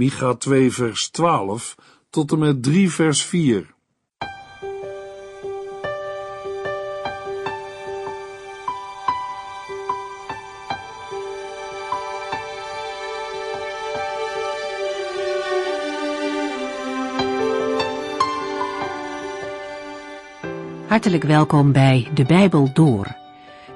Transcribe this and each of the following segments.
Micha 2 vers 12 tot en met 3 vers 4. Hartelijk welkom bij De Bijbel Door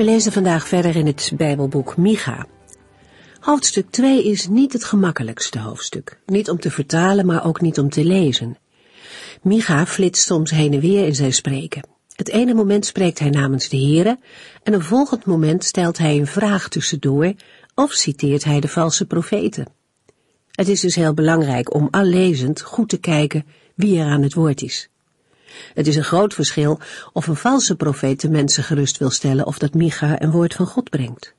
We lezen vandaag verder in het Bijbelboek Micha. Hoofdstuk 2 is niet het gemakkelijkste hoofdstuk. Niet om te vertalen, maar ook niet om te lezen. Micha flitst soms heen en weer in zijn spreken. Het ene moment spreekt hij namens de Here en een volgend moment stelt hij een vraag tussendoor of citeert hij de valse profeten. Het is dus heel belangrijk om allezend goed te kijken wie er aan het woord is. Het is een groot verschil of een valse profeet de mensen gerust wil stellen of dat Micha een woord van God brengt.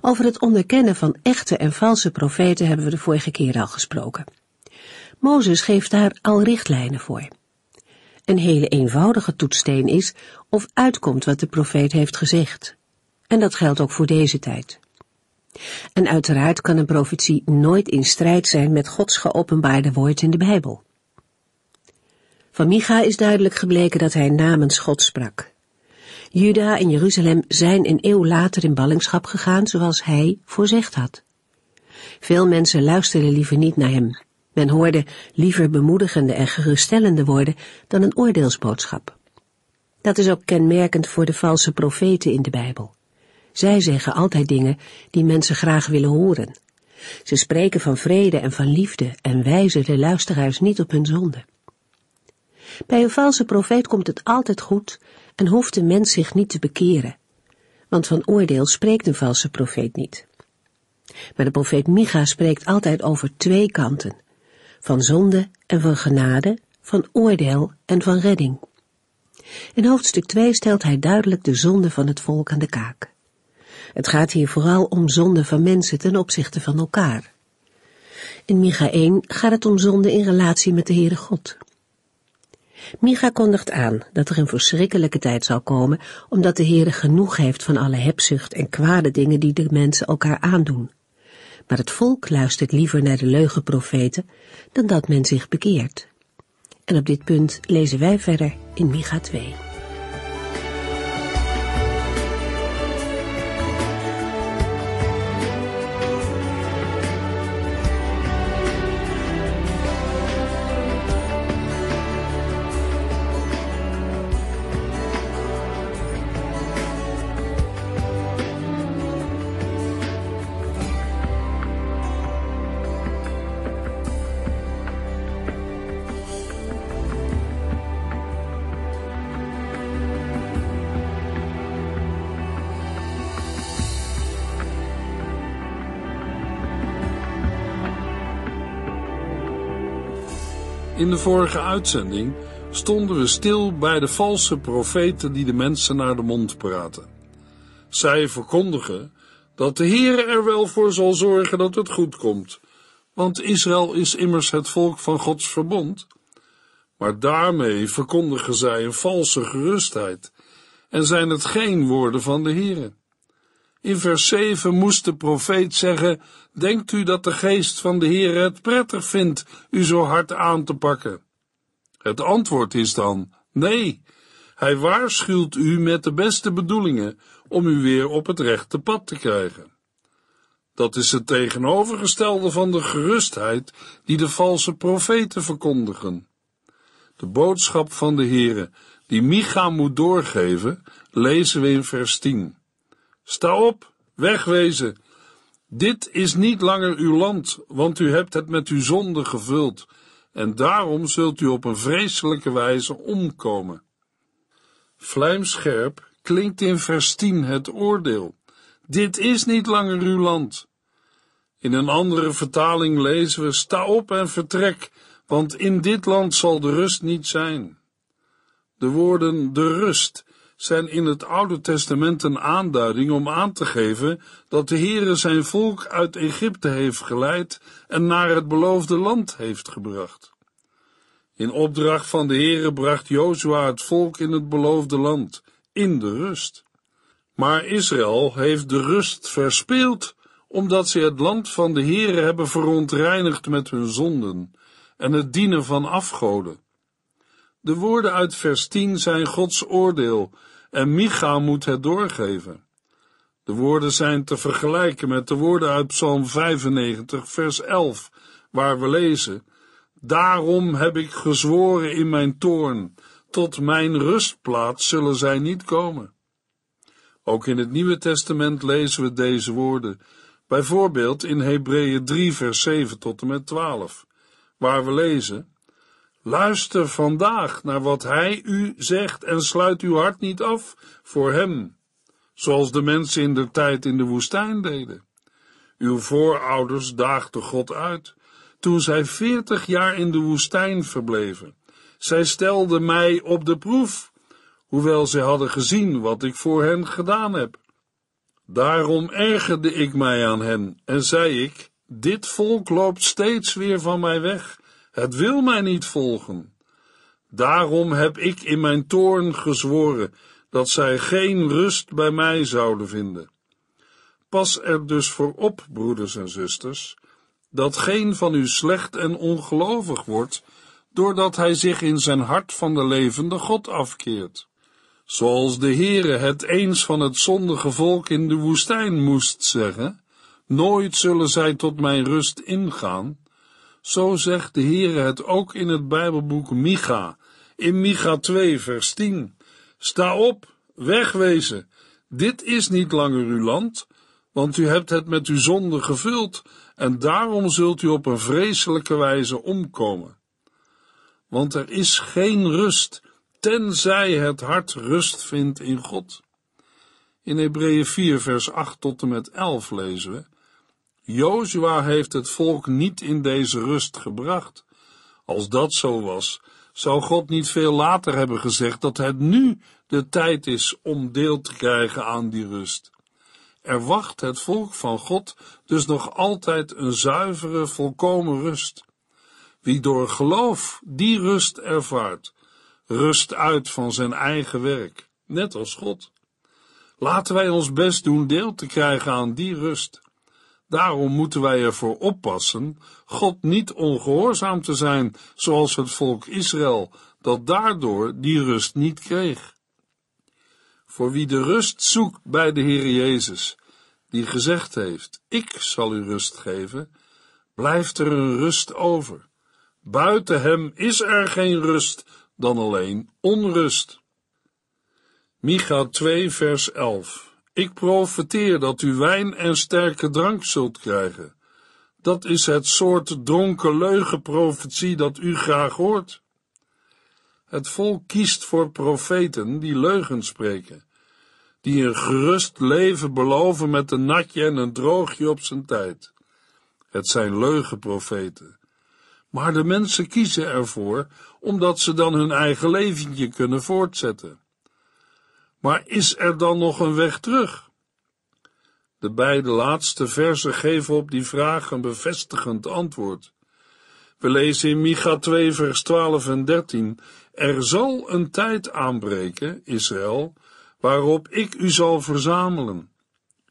Over het onderkennen van echte en valse profeten hebben we de vorige keer al gesproken. Mozes geeft daar al richtlijnen voor. Een hele eenvoudige toetssteen is of uitkomt wat de profeet heeft gezegd. En dat geldt ook voor deze tijd. En uiteraard kan een profetie nooit in strijd zijn met Gods geopenbaarde woord in de Bijbel. Van Micha is duidelijk gebleken dat hij namens God sprak. Juda en Jeruzalem zijn een eeuw later in ballingschap gegaan zoals hij voorzegd had. Veel mensen luisterden liever niet naar hem. Men hoorde liever bemoedigende en geruststellende woorden dan een oordeelsboodschap. Dat is ook kenmerkend voor de valse profeten in de Bijbel. Zij zeggen altijd dingen die mensen graag willen horen. Ze spreken van vrede en van liefde en wijzen de luisteraars niet op hun zonde. Bij een valse profeet komt het altijd goed en hoeft de mens zich niet te bekeren, want van oordeel spreekt een valse profeet niet. Maar de profeet Micha spreekt altijd over twee kanten, van zonde en van genade, van oordeel en van redding. In hoofdstuk 2 stelt hij duidelijk de zonde van het volk aan de kaak. Het gaat hier vooral om zonde van mensen ten opzichte van elkaar. In Micha 1 gaat het om zonde in relatie met de Heere God. Micha kondigt aan dat er een verschrikkelijke tijd zal komen, omdat de Heer genoeg heeft van alle hebzucht en kwade dingen die de mensen elkaar aandoen. Maar het volk luistert liever naar de leugenprofeten dan dat men zich bekeert. En op dit punt lezen wij verder in Micha 2. In de vorige uitzending stonden we stil bij de valse profeten die de mensen naar de mond praten. Zij verkondigen dat de Heere er wel voor zal zorgen dat het goed komt, want Israël is immers het volk van Gods verbond. Maar daarmee verkondigen zij een valse gerustheid en zijn het geen woorden van de Heere. In vers 7 moest de profeet zeggen, denkt u dat de geest van de Heere het prettig vindt u zo hard aan te pakken? Het antwoord is dan, nee, hij waarschuwt u met de beste bedoelingen om u weer op het rechte pad te krijgen. Dat is het tegenovergestelde van de gerustheid die de valse profeten verkondigen. De boodschap van de Heere, die Micha moet doorgeven, lezen we in vers 10. Sta op, wegwezen. Dit is niet langer uw land, want u hebt het met uw zonde gevuld, en daarom zult u op een vreselijke wijze omkomen. Vlijmscherp klinkt in vers 10 het oordeel. Dit is niet langer uw land. In een andere vertaling lezen we: Sta op en vertrek, want in dit land zal de rust niet zijn. De woorden de rust zijn in het Oude Testament een aanduiding om aan te geven dat de Heere zijn volk uit Egypte heeft geleid en naar het beloofde land heeft gebracht. In opdracht van de Heere bracht Jozua het volk in het beloofde land, in de rust. Maar Israël heeft de rust verspeeld, omdat ze het land van de Heere hebben verontreinigd met hun zonden en het dienen van afgoden. De woorden uit vers 10 zijn Gods oordeel en Micha moet het doorgeven. De woorden zijn te vergelijken met de woorden uit Psalm 95, vers 11, waar we lezen: Daarom heb ik gezworen in mijn toorn, tot mijn rustplaats zullen zij niet komen. Ook in het Nieuwe Testament lezen we deze woorden, bijvoorbeeld in Hebreeën 3, vers 7 tot en met 12, waar we lezen: Luister vandaag naar wat Hij u zegt en sluit uw hart niet af voor Hem, zoals de mensen in de tijd in de woestijn deden. Uw voorouders daagden God uit toen zij veertig jaar in de woestijn verbleven. Zij stelden mij op de proef, hoewel zij hadden gezien wat ik voor hen gedaan heb. Daarom ergerde ik mij aan hen en zei ik: Dit volk loopt steeds weer van mij weg het wil mij niet volgen. Daarom heb ik in mijn toorn gezworen dat zij geen rust bij mij zouden vinden. Pas er dus voor op, broeders en zusters, dat geen van u slecht en ongelovig wordt, doordat hij zich in zijn hart van de levende God afkeert. Zoals de Heere het eens van het zondige volk in de woestijn moest zeggen, nooit zullen zij tot mijn rust ingaan, zo zegt de Heer het ook in het Bijbelboek Micha, in Micha 2, vers 10. Sta op, wegwezen, dit is niet langer uw land, want u hebt het met uw zonde gevuld, en daarom zult u op een vreselijke wijze omkomen. Want er is geen rust, tenzij het hart rust vindt in God. In Hebreeën 4, vers 8 tot en met 11 lezen we. Jozua heeft het volk niet in deze rust gebracht. Als dat zo was, zou God niet veel later hebben gezegd dat het nu de tijd is om deel te krijgen aan die rust. Er wacht het volk van God dus nog altijd een zuivere, volkomen rust. Wie door geloof die rust ervaart, rust uit van zijn eigen werk, net als God. Laten wij ons best doen deel te krijgen aan die rust. Daarom moeten wij ervoor oppassen God niet ongehoorzaam te zijn, zoals het volk Israël, dat daardoor die rust niet kreeg. Voor wie de rust zoekt bij de Heer Jezus, die gezegd heeft: Ik zal u rust geven, blijft er een rust over. Buiten hem is er geen rust dan alleen onrust. Micha 2, vers 11. Ik profeteer dat u wijn en sterke drank zult krijgen. Dat is het soort dronken leugenprofetie dat u graag hoort. Het volk kiest voor profeten die leugens spreken, die een gerust leven beloven met een natje en een droogje op zijn tijd. Het zijn leugenprofeten. Maar de mensen kiezen ervoor omdat ze dan hun eigen leventje kunnen voortzetten. Maar is er dan nog een weg terug? De beide laatste versen geven op die vraag een bevestigend antwoord. We lezen in Micha 2, vers 12 en 13: Er zal een tijd aanbreken, Israël, waarop ik u zal verzamelen.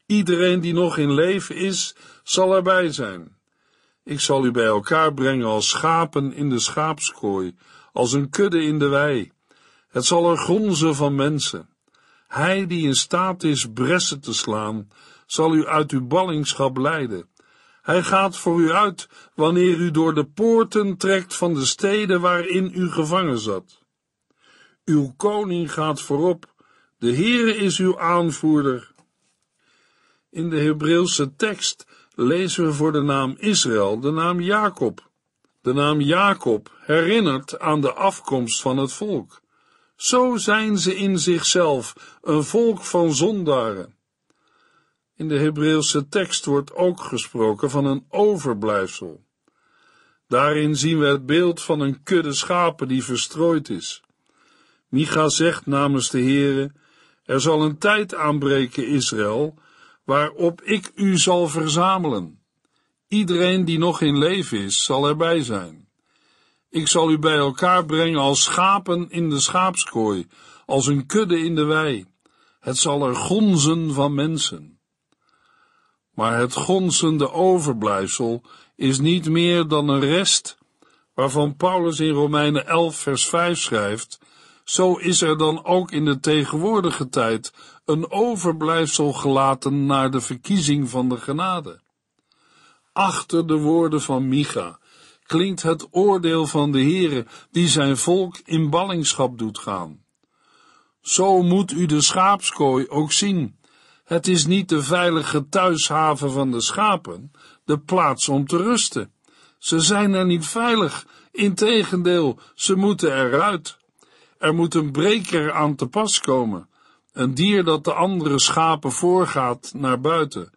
Iedereen die nog in leven is, zal erbij zijn. Ik zal u bij elkaar brengen als schapen in de schaapskooi, als een kudde in de wei. Het zal er gonzen van mensen. Hij die in staat is bressen te slaan, zal u uit uw ballingschap leiden. Hij gaat voor u uit wanneer u door de poorten trekt van de steden waarin u gevangen zat. Uw koning gaat voorop, de Heere is uw aanvoerder. In de Hebreeuwse tekst lezen we voor de naam Israël de naam Jacob. De naam Jacob herinnert aan de afkomst van het volk. Zo zijn ze in zichzelf een volk van zondaren. In de Hebreeuwse tekst wordt ook gesproken van een overblijfsel. Daarin zien we het beeld van een kudde schapen die verstrooid is. Micha zegt namens de Heere, er zal een tijd aanbreken, Israël, waarop ik u zal verzamelen. Iedereen die nog in leven is, zal erbij zijn. Ik zal u bij elkaar brengen als schapen in de schaapskooi, als een kudde in de wei. Het zal er gonzen van mensen. Maar het gonzende overblijfsel is niet meer dan een rest, waarvan Paulus in Romeinen 11, vers 5 schrijft: Zo is er dan ook in de tegenwoordige tijd een overblijfsel gelaten naar de verkiezing van de genade. Achter de woorden van Micha klinkt het oordeel van de Heere, die zijn volk in ballingschap doet gaan. Zo moet u de schaapskooi ook zien. Het is niet de veilige thuishaven van de schapen, de plaats om te rusten. Ze zijn er niet veilig, integendeel, ze moeten eruit. Er moet een breker aan te pas komen, een dier dat de andere schapen voorgaat naar buiten,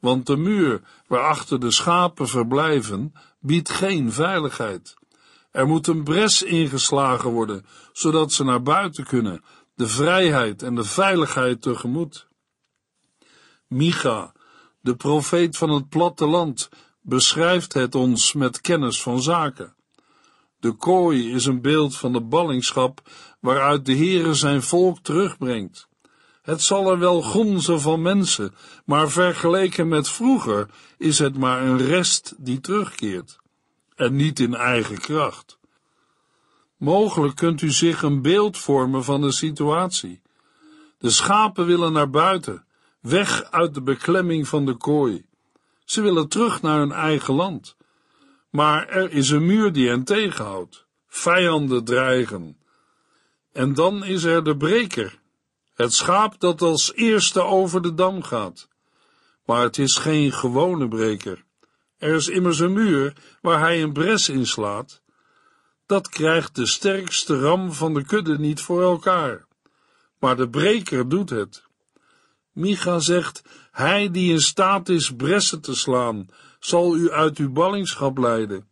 want de muur waarachter de schapen verblijven biedt geen veiligheid. Er moet een bres ingeslagen worden, zodat ze naar buiten kunnen, de vrijheid en de veiligheid tegemoet. Micha, de profeet van het platteland, beschrijft het ons met kennis van zaken. De kooi is een beeld van de ballingschap waaruit de Heere zijn volk terugbrengt. Het zal er wel gonzen van mensen, maar vergeleken met vroeger is het maar een rest die terugkeert, en niet in eigen kracht. Mogelijk kunt u zich een beeld vormen van de situatie. De schapen willen naar buiten, weg uit de beklemming van de kooi. Ze willen terug naar hun eigen land. Maar er is een muur die hen tegenhoudt. Vijanden dreigen. En dan is er de breker het schaap dat als eerste over de dam gaat. Maar het is geen gewone breker. Er is immers een muur waar hij een bres inslaat. Dat krijgt de sterkste ram van de kudde niet voor elkaar. Maar de breker doet het. Micha zegt: Hij die in staat is bressen te slaan, zal u uit uw ballingschap leiden.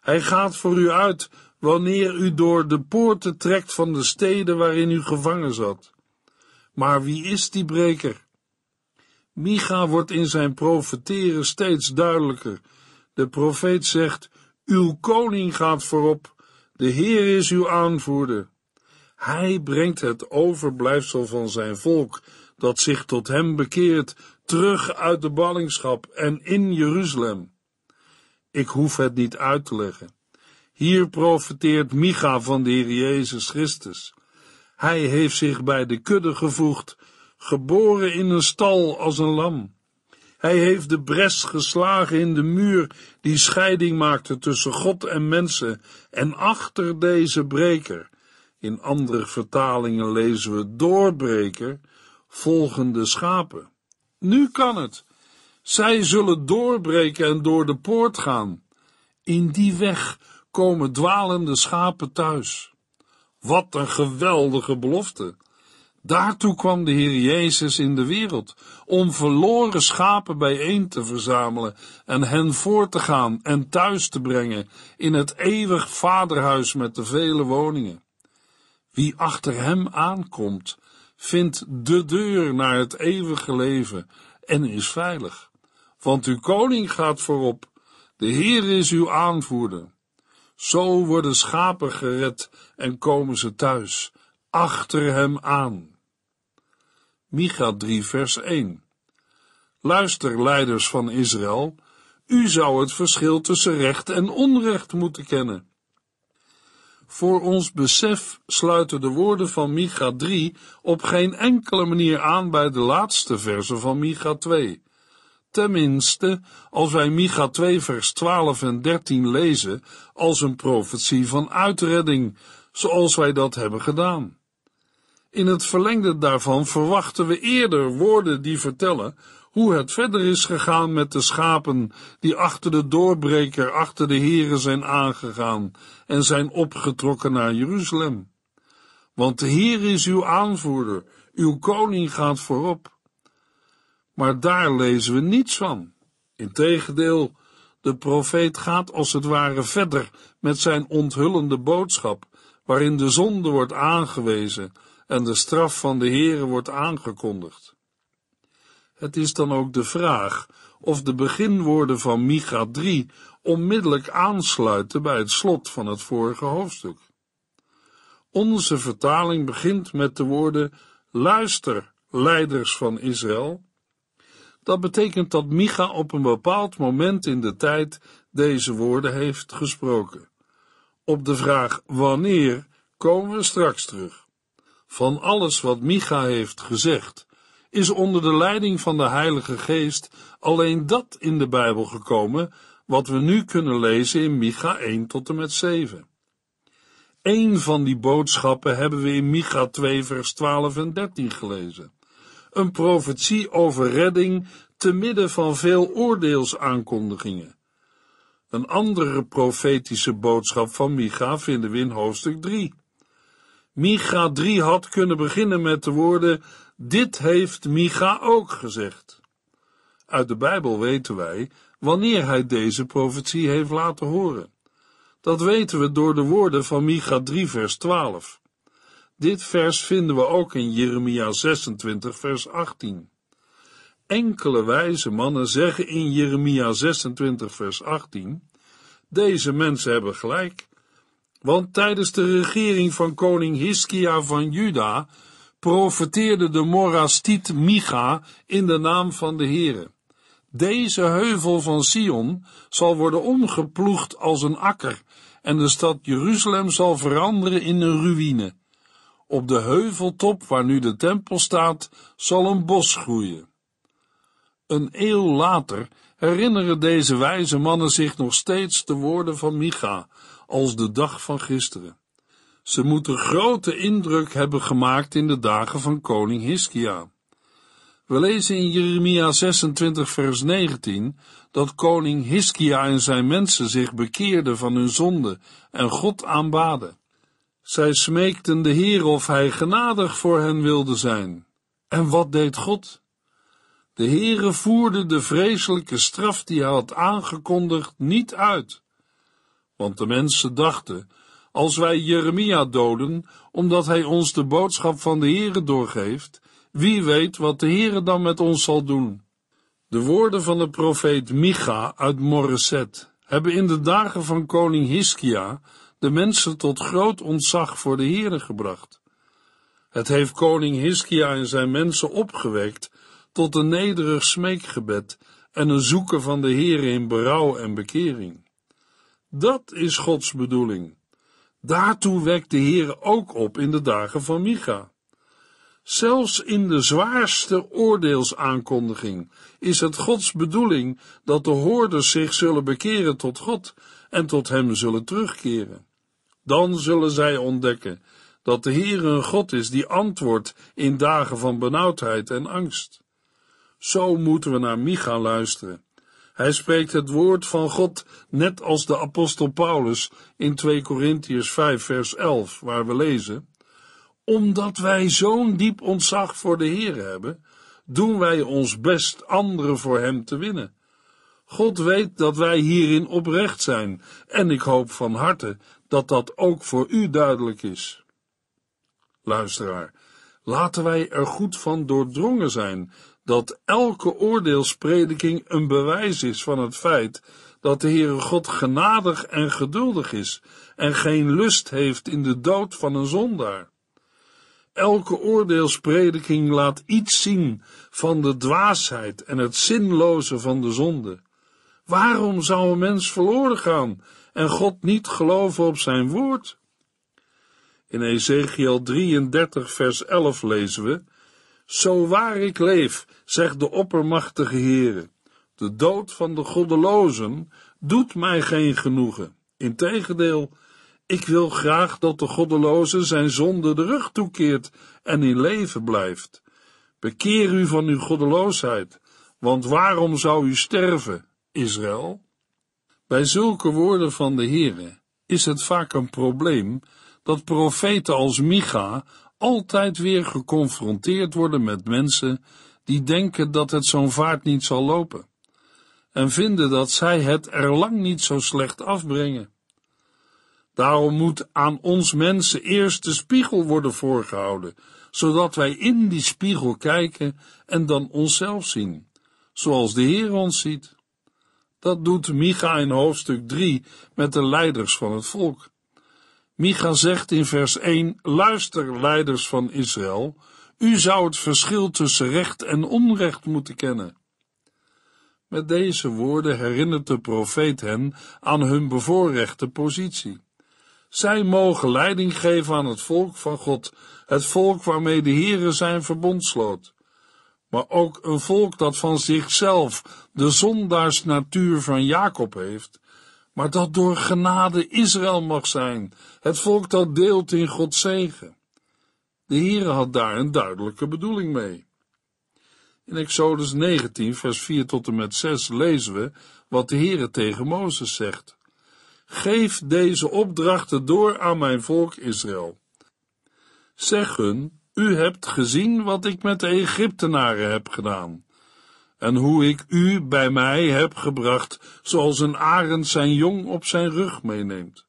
Hij gaat voor u uit wanneer u door de poorten trekt van de steden waarin u gevangen zat. Maar wie is die breker? Micha wordt in zijn profeteren steeds duidelijker. De profeet zegt, uw koning gaat voorop, de Heer is uw aanvoerder. Hij brengt het overblijfsel van zijn volk, dat zich tot hem bekeert, terug uit de ballingschap en in Jeruzalem. Ik hoef het niet uit te leggen. Hier profeteert Micha van de Heer Jezus Christus hij heeft zich bij de kudde gevoegd, geboren in een stal als een lam. Hij heeft de bres geslagen in de muur die scheiding maakte tussen God en mensen, en achter deze breker, in andere vertalingen lezen we doorbreker, volgen de schapen. Nu kan het. Zij zullen doorbreken en door de poort gaan. In die weg komen dwalende schapen thuis. Wat een geweldige belofte! Daartoe kwam de Heer Jezus in de wereld, om verloren schapen bijeen te verzamelen en hen voor te gaan en thuis te brengen in het eeuwig vaderhuis met de vele woningen. Wie achter hem aankomt, vindt de deur naar het eeuwige leven en is veilig. Want uw koning gaat voorop, de Heer is uw aanvoerder. Zo worden schapen gered en komen ze thuis, achter hem aan. Micha 3, vers 1. Luister, leiders van Israël, u zou het verschil tussen recht en onrecht moeten kennen. Voor ons besef sluiten de woorden van Micha 3 op geen enkele manier aan bij de laatste versen van Micha 2 tenminste, als wij Micha 2 vers 12 en 13 lezen, als een profetie van uitredding, zoals wij dat hebben gedaan. In het verlengde daarvan verwachten we eerder woorden die vertellen hoe het verder is gegaan met de schapen die achter de doorbreker, achter de heren zijn aangegaan en zijn opgetrokken naar Jeruzalem. Want de Heer is uw aanvoerder, uw koning gaat voorop. Maar daar lezen we niets van. Integendeel, de profeet gaat als het ware verder met zijn onthullende boodschap, waarin de zonde wordt aangewezen en de straf van de Heere wordt aangekondigd. Het is dan ook de vraag of de beginwoorden van Micha 3 onmiddellijk aansluiten bij het slot van het vorige hoofdstuk. Onze vertaling begint met de woorden: Luister, leiders van Israël, dat betekent dat Micha op een bepaald moment in de tijd deze woorden heeft gesproken. Op de vraag wanneer komen we straks terug. Van alles wat Micha heeft gezegd, is onder de leiding van de Heilige Geest alleen dat in de Bijbel gekomen wat we nu kunnen lezen in Micha 1 tot en met 7. Eén van die boodschappen hebben we in Micha 2 vers 12 en 13 gelezen een profetie over redding te midden van veel oordeelsaankondigingen. Een andere profetische boodschap van Micha vinden we in hoofdstuk 3. Micha 3 had kunnen beginnen met de woorden: Dit heeft Micha ook gezegd. Uit de Bijbel weten wij wanneer hij deze profetie heeft laten horen. Dat weten we door de woorden van Micha 3, vers 12. Dit vers vinden we ook in Jeremia 26, vers 18. Enkele wijze mannen zeggen in Jeremia 26, vers 18: Deze mensen hebben gelijk. Want tijdens de regering van koning Hiskia van Juda profeteerde de Morastiet Micha in de naam van de Heere. Deze heuvel van Sion zal worden omgeploegd als een akker en de stad Jeruzalem zal veranderen in een ruïne. Op de heuveltop waar nu de tempel staat, zal een bos groeien. Een eeuw later herinneren deze wijze mannen zich nog steeds de woorden van Micha als de dag van gisteren. Ze moeten grote indruk hebben gemaakt in de dagen van koning Hiskia. We lezen in Jeremia 26, vers 19 dat koning Hiskia en zijn mensen zich bekeerden van hun zonde en God aanbaden. Zij smeekten de Heer of hij genadig voor hen wilde zijn. En wat deed God? De Heere voerde de vreselijke straf die hij had aangekondigd niet uit. Want de mensen dachten, als wij Jeremia doden, omdat hij ons de boodschap van de Heere doorgeeft, wie weet wat de Heere dan met ons zal doen. De woorden van de profeet Micha uit Moreset hebben in de dagen van koning Hiskia de mensen tot groot ontzag voor de Heere gebracht. Het heeft koning Hiskia en zijn mensen opgewekt tot een nederig smeekgebed en een zoeken van de Heere in berouw en bekering. Dat is Gods bedoeling. Daartoe wekt de Heere ook op in de dagen van Micha. Zelfs in de zwaarste oordeelsaankondiging is het Gods bedoeling dat de hoorders zich zullen bekeren tot God en tot Hem zullen terugkeren. Dan zullen zij ontdekken dat de Heer een God is die antwoordt in dagen van benauwdheid en angst. Zo moeten we naar Micha luisteren. Hij spreekt het woord van God net als de apostel Paulus in 2 Korintiërs 5 vers 11 waar we lezen. Omdat wij zo'n diep ontzag voor de Heer hebben, doen wij ons best anderen voor hem te winnen. God weet dat wij hierin oprecht zijn en ik hoop van harte dat dat ook voor u duidelijk is. Luisteraar, laten wij er goed van doordrongen zijn dat elke oordeelsprediking een bewijs is van het feit dat de Heere God genadig en geduldig is en geen lust heeft in de dood van een zondaar. Elke oordeelsprediking laat iets zien van de dwaasheid en het zinloze van de zonde. Waarom zou een mens verloren gaan en God niet geloven op zijn woord? In Ezekiel 33, vers 11 lezen we: Zo waar ik leef, zegt de oppermachtige Heere, de dood van de goddelozen doet mij geen genoegen. Integendeel, ik wil graag dat de goddeloze zijn zonde de rug toekeert en in leven blijft. Bekeer u van uw goddeloosheid, want waarom zou u sterven, Israël? Bij zulke woorden van de Heere is het vaak een probleem dat profeten als Micha altijd weer geconfronteerd worden met mensen die denken dat het zo'n vaart niet zal lopen en vinden dat zij het er lang niet zo slecht afbrengen. Daarom moet aan ons mensen eerst de spiegel worden voorgehouden, zodat wij in die spiegel kijken en dan onszelf zien, zoals de Heer ons ziet. Dat doet Micha in hoofdstuk 3 met de leiders van het volk. Micha zegt in vers 1: Luister, leiders van Israël, u zou het verschil tussen recht en onrecht moeten kennen. Met deze woorden herinnert de profeet hen aan hun bevoorrechte positie. Zij mogen leiding geven aan het volk van God, het volk waarmee de Heere zijn verbond sloot maar ook een volk dat van zichzelf de zondaarsnatuur van Jacob heeft, maar dat door genade Israël mag zijn, het volk dat deelt in Gods zegen. De Here had daar een duidelijke bedoeling mee. In Exodus 19, vers 4 tot en met 6 lezen we wat de Heere tegen Mozes zegt. Geef deze opdrachten door aan mijn volk Israël. Zeg hun u hebt gezien wat ik met de Egyptenaren heb gedaan, en hoe ik u bij mij heb gebracht, zoals een arend zijn jong op zijn rug meeneemt.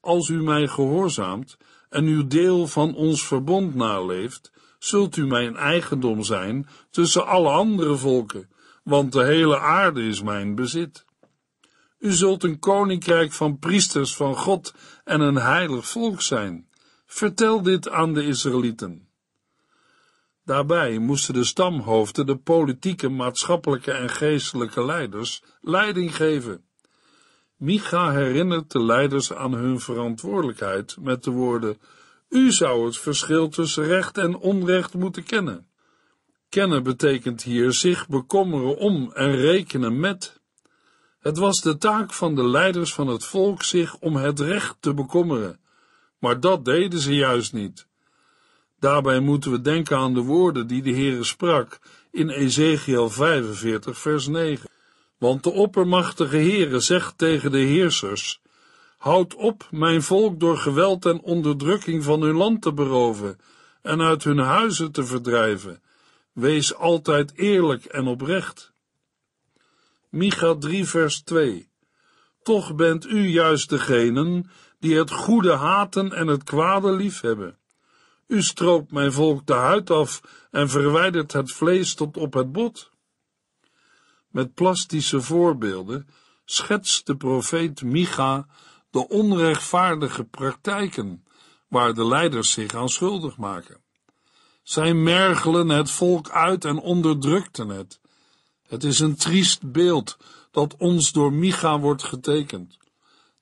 Als u mij gehoorzaamt en uw deel van ons verbond naleeft, zult u mijn eigendom zijn tussen alle andere volken, want de hele aarde is mijn bezit. U zult een koninkrijk van priesters van God en een heilig volk zijn. Vertel dit aan de Israëlieten. Daarbij moesten de stamhoofden de politieke, maatschappelijke en geestelijke leiders leiding geven. Micha herinnert de leiders aan hun verantwoordelijkheid met de woorden: U zou het verschil tussen recht en onrecht moeten kennen. Kennen betekent hier zich bekommeren om en rekenen met. Het was de taak van de leiders van het volk zich om het recht te bekommeren maar dat deden ze juist niet. Daarbij moeten we denken aan de woorden die de Heere sprak in Ezekiel 45, vers 9. Want de oppermachtige Heere zegt tegen de heersers: Houd op mijn volk door geweld en onderdrukking van hun land te beroven en uit hun huizen te verdrijven. Wees altijd eerlijk en oprecht. Micha 3, vers 2. Toch bent u juist degenen die het goede haten en het kwade liefhebben. U stroopt mijn volk de huid af en verwijdert het vlees tot op het bot. Met plastische voorbeelden schetst de profeet Micha de onrechtvaardige praktijken waar de leiders zich aan schuldig maken. Zij mergelen het volk uit en onderdrukten het. Het is een triest beeld dat ons door Micha wordt getekend.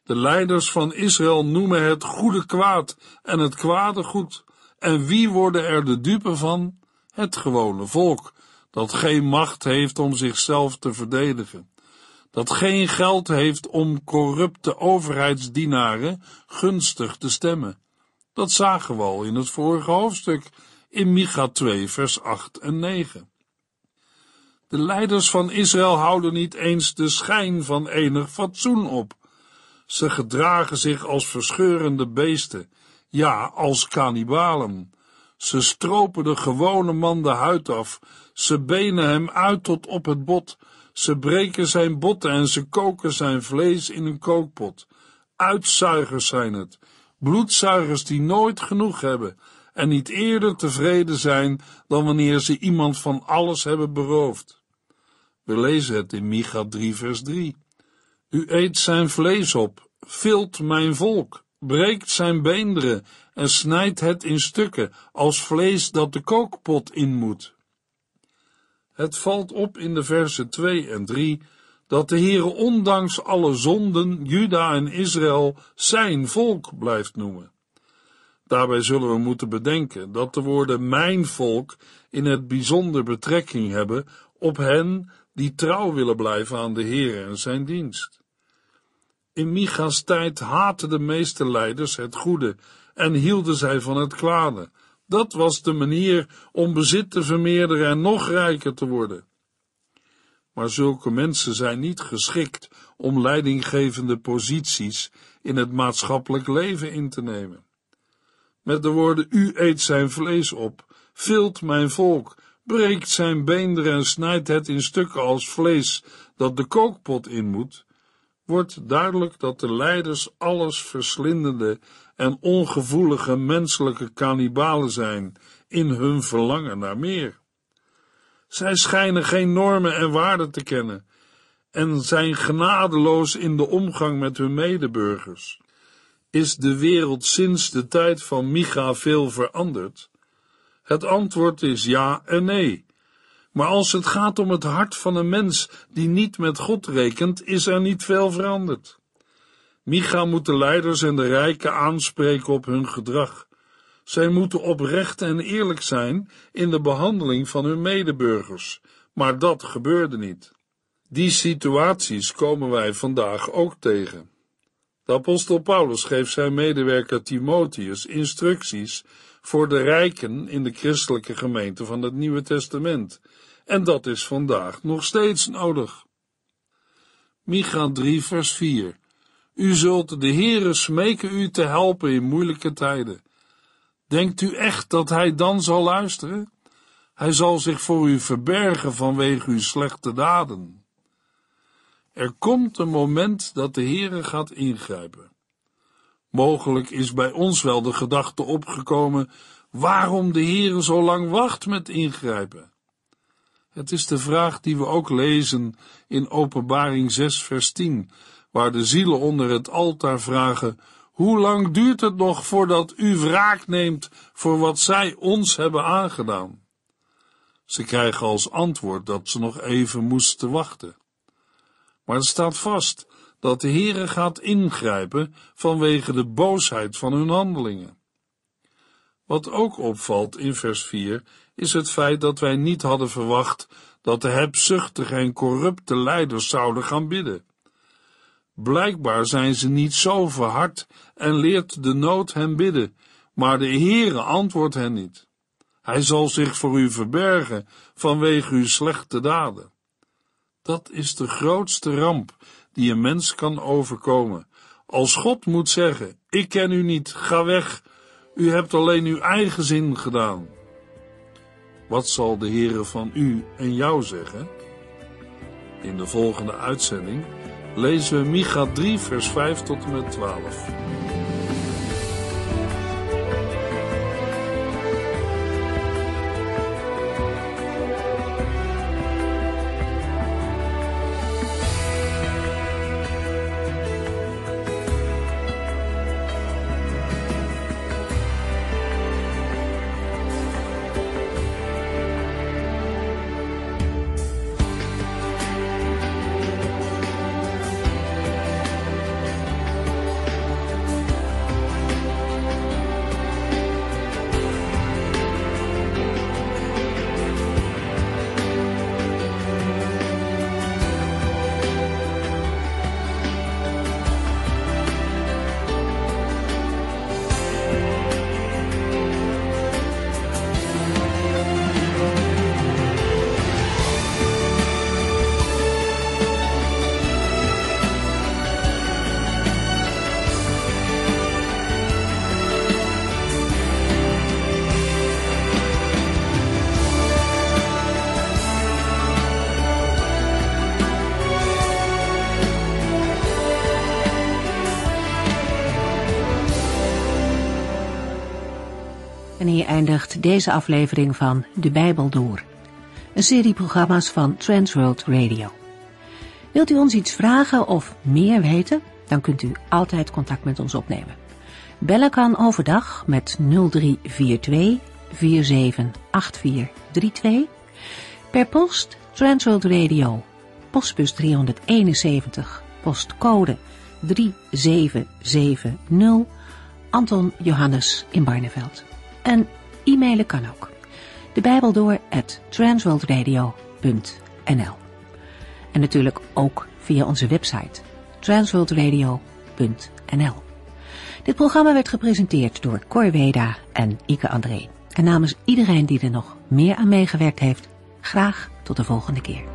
De leiders van Israël noemen het goede kwaad en het kwade goed. En wie worden er de dupe van? Het gewone volk, dat geen macht heeft om zichzelf te verdedigen, dat geen geld heeft om corrupte overheidsdienaren gunstig te stemmen. Dat zagen we al in het vorige hoofdstuk, in Micha 2, vers 8 en 9. De leiders van Israël houden niet eens de schijn van enig fatsoen op ze gedragen zich als verscheurende beesten, ja, als kannibalen. Ze stropen de gewone man de huid af, ze benen hem uit tot op het bot, ze breken zijn botten en ze koken zijn vlees in een kookpot. Uitzuigers zijn het, bloedzuigers die nooit genoeg hebben en niet eerder tevreden zijn dan wanneer ze iemand van alles hebben beroofd. We lezen het in Micha 3, vers 3. U eet zijn vlees op, vilt mijn volk, breekt zijn beenderen en snijdt het in stukken als vlees dat de kookpot in moet. Het valt op in de versen 2 en 3 dat de Heer ondanks alle zonden Juda en Israël zijn volk blijft noemen. Daarbij zullen we moeten bedenken dat de woorden mijn volk in het bijzonder betrekking hebben op hen die trouw willen blijven aan de Heer en zijn dienst. In Micha's tijd haatten de meeste leiders het goede en hielden zij van het kwade. Dat was de manier om bezit te vermeerderen en nog rijker te worden. Maar zulke mensen zijn niet geschikt om leidinggevende posities in het maatschappelijk leven in te nemen. Met de woorden: U eet zijn vlees op, vilt mijn volk breekt zijn beenderen en snijdt het in stukken als vlees dat de kookpot in moet, wordt duidelijk dat de leiders alles verslindende en ongevoelige menselijke kannibalen zijn in hun verlangen naar meer. Zij schijnen geen normen en waarden te kennen en zijn genadeloos in de omgang met hun medeburgers. Is de wereld sinds de tijd van Micha veel veranderd? Het antwoord is ja en nee. Maar als het gaat om het hart van een mens die niet met God rekent, is er niet veel veranderd. Micha moet de leiders en de rijken aanspreken op hun gedrag. Zij moeten oprecht en eerlijk zijn in de behandeling van hun medeburgers, maar dat gebeurde niet. Die situaties komen wij vandaag ook tegen. De apostel Paulus geeft zijn medewerker Timotheus instructies voor de rijken in de christelijke gemeente van het Nieuwe Testament. En dat is vandaag nog steeds nodig. Micha 3, vers 4. U zult de Heere smeken u te helpen in moeilijke tijden. Denkt u echt dat hij dan zal luisteren? Hij zal zich voor u verbergen vanwege uw slechte daden. Er komt een moment dat de Heere gaat ingrijpen. Mogelijk is bij ons wel de gedachte opgekomen waarom de Heere zo lang wacht met ingrijpen. Het is de vraag die we ook lezen in Openbaring 6, vers 10, waar de zielen onder het altaar vragen: Hoe lang duurt het nog voordat u wraak neemt voor wat zij ons hebben aangedaan? Ze krijgen als antwoord dat ze nog even moesten wachten. Maar het staat vast dat de Heere gaat ingrijpen vanwege de boosheid van hun handelingen. Wat ook opvalt in vers 4 is het feit dat wij niet hadden verwacht dat de hebzuchtige en corrupte leiders zouden gaan bidden. Blijkbaar zijn ze niet zo verhard en leert de nood hen bidden, maar de Heere antwoordt hen niet. Hij zal zich voor u verbergen vanwege uw slechte daden. Dat is de grootste ramp die een mens kan overkomen. Als God moet zeggen: Ik ken u niet, ga weg, u hebt alleen uw eigen zin gedaan. Wat zal de Heere van u en jou zeggen? In de volgende uitzending lezen we Micha 3, vers 5 tot en met 12. eindigt deze aflevering van De Bijbel Door. Een serie programma's van Transworld Radio. Wilt u ons iets vragen of meer weten? Dan kunt u altijd contact met ons opnemen. Bellen kan overdag met 0342 478432. Per post Transworld Radio, postbus 371, postcode 3770, Anton Johannes in Barneveld. En e-mailen kan ook. De Bijbel door at transworldradio.nl En natuurlijk ook via onze website transworldradio.nl Dit programma werd gepresenteerd door Cor Weda en Ike André. En namens iedereen die er nog meer aan meegewerkt heeft, graag tot de volgende keer.